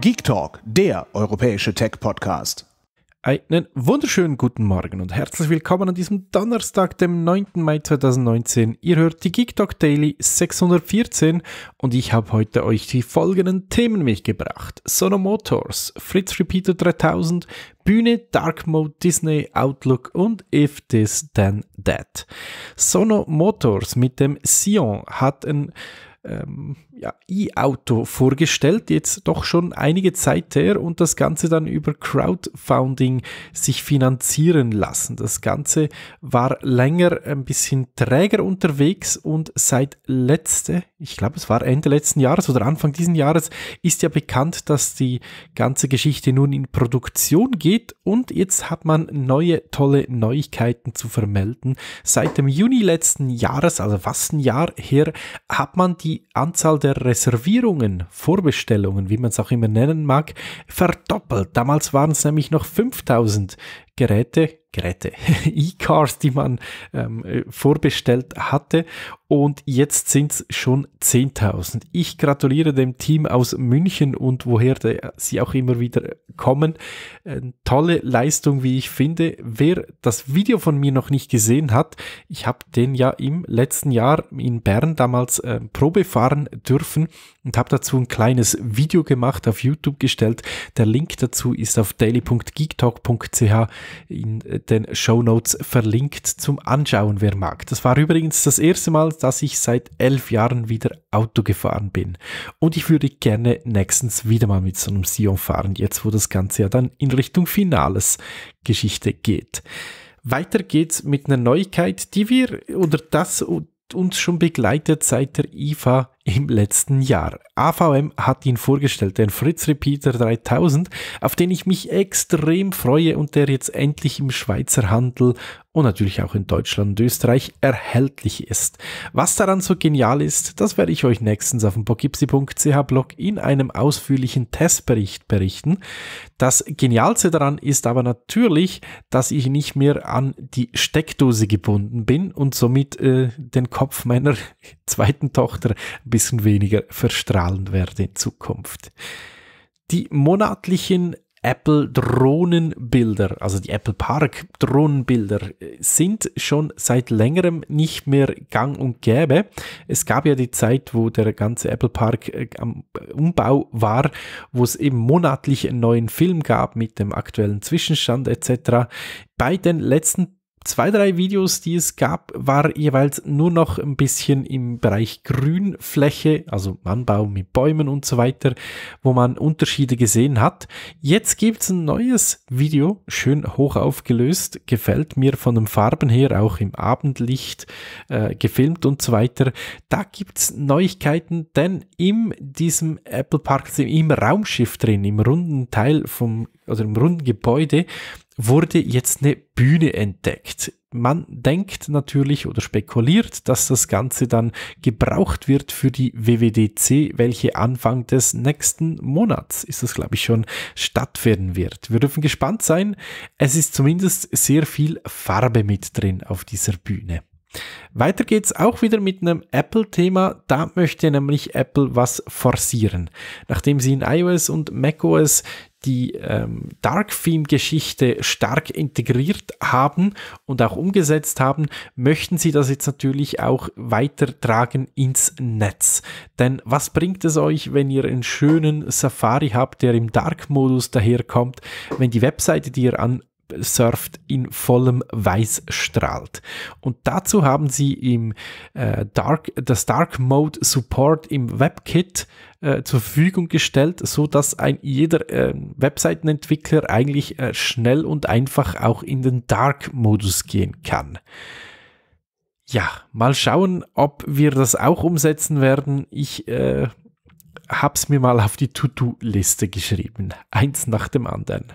Geek Talk, der europäische Tech-Podcast. Einen wunderschönen guten Morgen und herzlich willkommen an diesem Donnerstag, dem 9. Mai 2019. Ihr hört die Geek Talk Daily 614 und ich habe heute euch die folgenden Themen mitgebracht. Sono Motors, Fritz Repeater 3000, Bühne, Dark Mode, Disney, Outlook und If This Then That. Sono Motors mit dem Sion hat ein ähm, ja, E-Auto vorgestellt, jetzt doch schon einige Zeit her und das Ganze dann über Crowdfunding sich finanzieren lassen. Das Ganze war länger ein bisschen träger unterwegs und seit letzte, ich glaube es war Ende letzten Jahres oder Anfang diesen Jahres, ist ja bekannt, dass die ganze Geschichte nun in Produktion geht und jetzt hat man neue tolle Neuigkeiten zu vermelden. Seit dem Juni letzten Jahres, also fast ein Jahr her, hat man die Anzahl der Reservierungen, Vorbestellungen, wie man es auch immer nennen mag, verdoppelt. Damals waren es nämlich noch 5000 Geräte, Geräte, E-Cars, die man ähm, äh, vorbestellt hatte. Und jetzt sind es schon 10.000. Ich gratuliere dem Team aus München und woher der, sie auch immer wieder kommen. Äh, tolle Leistung, wie ich finde. Wer das Video von mir noch nicht gesehen hat, ich habe den ja im letzten Jahr in Bern damals äh, Probe fahren dürfen und habe dazu ein kleines Video gemacht, auf YouTube gestellt. Der Link dazu ist auf daily.geektalk.ch in den Show Notes verlinkt zum Anschauen, wer mag. Das war übrigens das erste Mal, dass ich seit elf Jahren wieder Auto gefahren bin. Und ich würde gerne nächstens wieder mal mit so einem Sion fahren, jetzt wo das Ganze ja dann in Richtung Finales Geschichte geht. Weiter geht's mit einer Neuigkeit, die wir oder das uns schon begleitet seit der IFA im letzten Jahr. AVM hat ihn vorgestellt, den Fritz Repeater 3000, auf den ich mich extrem freue und der jetzt endlich im Schweizer Handel und natürlich auch in Deutschland und Österreich erhältlich ist. Was daran so genial ist, das werde ich euch nächstens auf dem pogipsi.ch Blog in einem ausführlichen Testbericht berichten. Das Genialste daran ist aber natürlich, dass ich nicht mehr an die Steckdose gebunden bin und somit äh, den Kopf meiner zweiten Tochter ein bisschen weniger verstrahlen werde in Zukunft. Die monatlichen Apple Drohnenbilder, also die Apple Park Drohnenbilder, äh, sind schon seit längerem nicht mehr gang und gäbe. Es gab ja die Zeit, wo der ganze Apple Park äh, am äh, Umbau war, wo es eben monatlich einen neuen Film gab mit dem aktuellen Zwischenstand etc. Bei den letzten zwei, drei Videos, die es gab, war jeweils nur noch ein bisschen im Bereich Grünfläche, also Anbau mit Bäumen und so weiter, wo man Unterschiede gesehen hat. Jetzt gibt es ein neues Video, schön hoch aufgelöst, gefällt mir von den Farben her, auch im Abendlicht äh, gefilmt und so weiter. Da gibt es Neuigkeiten, denn in diesem Apple Park, also im Raumschiff drin, im runden Teil vom, oder im runden Gebäude, wurde jetzt eine Bühne entdeckt. Man denkt natürlich oder spekuliert, dass das Ganze dann gebraucht wird für die WWDC, welche Anfang des nächsten Monats ist das, glaube ich, schon stattfinden wird. Wir dürfen gespannt sein. Es ist zumindest sehr viel Farbe mit drin auf dieser Bühne. Weiter geht's auch wieder mit einem Apple-Thema. Da möchte nämlich Apple was forcieren. Nachdem sie in iOS und macOS die ähm, Dark Theme-Geschichte stark integriert haben und auch umgesetzt haben, möchten sie das jetzt natürlich auch weitertragen ins Netz. Denn was bringt es euch, wenn ihr einen schönen Safari habt, der im Dark-Modus daherkommt, wenn die Webseite, die ihr an surft, in vollem Weiß strahlt. Und dazu haben sie im äh, Dark, das Dark Mode Support im WebKit äh, zur Verfügung gestellt, so dass ein jeder äh, Webseitenentwickler eigentlich äh, schnell und einfach auch in den Dark Modus gehen kann. Ja, mal schauen, ob wir das auch umsetzen werden. Ich äh, hab's mir mal auf die To-Do-Liste geschrieben, eins nach dem anderen.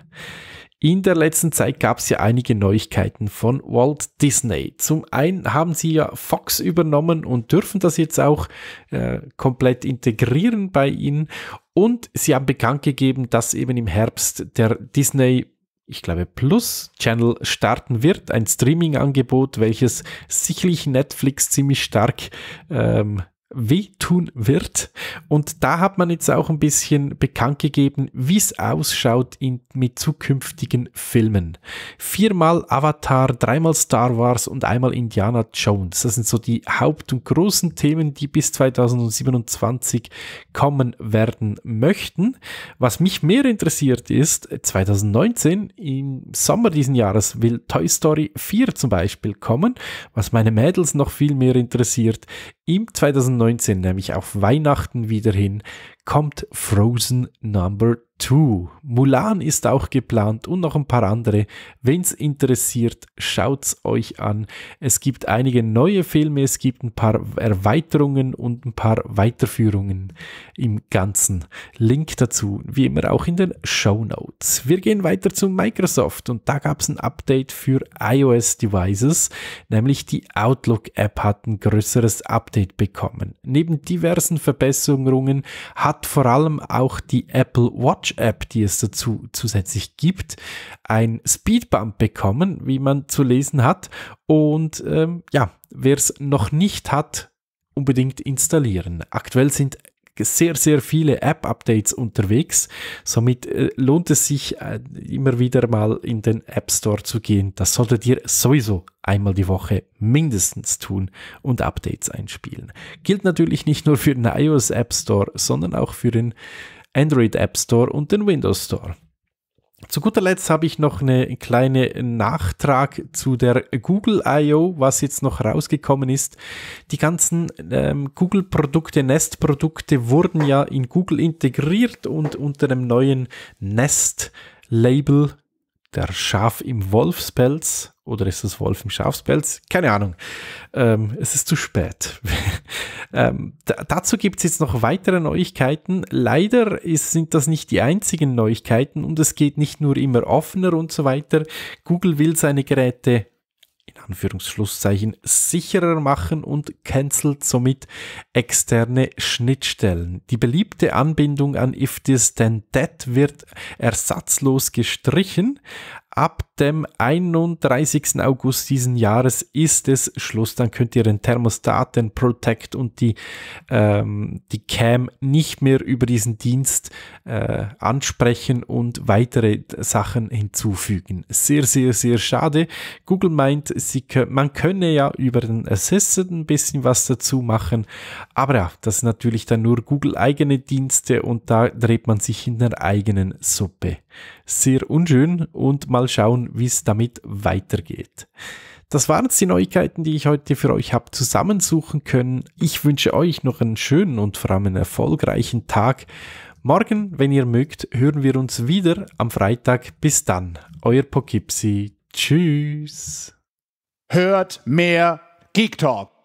In der letzten Zeit gab es ja einige Neuigkeiten von Walt Disney. Zum einen haben sie ja Fox übernommen und dürfen das jetzt auch äh, komplett integrieren bei ihnen. Und sie haben bekannt gegeben, dass eben im Herbst der Disney ich glaube, Plus Channel starten wird. Ein Streaming-Angebot, welches sicherlich Netflix ziemlich stark ähm, wehtun wird. Und da hat man jetzt auch ein bisschen bekannt gegeben, wie es ausschaut in, mit zukünftigen Filmen. Viermal Avatar, dreimal Star Wars und einmal Indiana Jones. Das sind so die Haupt- und großen Themen, die bis 2027 kommen werden möchten. Was mich mehr interessiert ist, 2019 im Sommer diesen Jahres will Toy Story 4 zum Beispiel kommen. Was meine Mädels noch viel mehr interessiert, im 2019 2019, nämlich auf Weihnachten wieder hin, kommt Frozen Number 2. Mulan ist auch geplant und noch ein paar andere. Wenn es interessiert, schaut es euch an. Es gibt einige neue Filme, es gibt ein paar Erweiterungen und ein paar Weiterführungen im Ganzen. Link dazu, wie immer, auch in den Show Notes. Wir gehen weiter zu Microsoft und da gab es ein Update für iOS-Devices, nämlich die Outlook-App hat ein größeres Update bekommen. Neben diversen Verbesserungen hat vor allem auch die Apple Watch Notch-App, die es dazu zusätzlich gibt, ein Speedbump bekommen, wie man zu lesen hat. Und ähm, ja, wer es noch nicht hat, unbedingt installieren. Aktuell sind sehr, sehr viele App-Updates unterwegs. Somit äh, lohnt es sich äh, immer wieder mal in den App Store zu gehen. Das solltet ihr sowieso einmal die Woche mindestens tun und Updates einspielen. Gilt natürlich nicht nur für den iOS App Store, sondern auch für den Android App Store und den Windows Store. Zu guter Letzt habe ich noch einen kleinen Nachtrag zu der Google I.O., was jetzt noch rausgekommen ist. Die ganzen ähm, Google-Produkte, Nest-Produkte wurden ja in Google integriert und unter dem neuen Nest-Label, der Schaf im Wolfspelz, oder ist das Wolf im Schafspelz? Keine Ahnung. Ähm, es ist zu spät. Ähm, dazu gibt es jetzt noch weitere Neuigkeiten. Leider ist, sind das nicht die einzigen Neuigkeiten und es geht nicht nur immer offener und so weiter. Google will seine Geräte in Anführungsschlusszeichen sicherer machen und cancelt somit externe Schnittstellen. Die beliebte Anbindung an If This Then That wird ersatzlos gestrichen ab dem 31. August diesen Jahres ist es Schluss. Dann könnt ihr den Thermostat, den Protect und die, ähm, die Cam nicht mehr über diesen Dienst äh, ansprechen und weitere Sachen hinzufügen. Sehr, sehr, sehr schade. Google meint, sie, man könne ja über den Assistant ein bisschen was dazu machen, aber ja, das sind natürlich dann nur Google-eigene Dienste und da dreht man sich in der eigenen Suppe. Sehr unschön und mal schauen, wie es damit weitergeht. Das waren die Neuigkeiten, die ich heute für euch habe zusammensuchen können. Ich wünsche euch noch einen schönen und vor allem einen erfolgreichen Tag. Morgen, wenn ihr mögt, hören wir uns wieder am Freitag. Bis dann, euer Pokipsi. Tschüss. Hört mehr Geek Talk.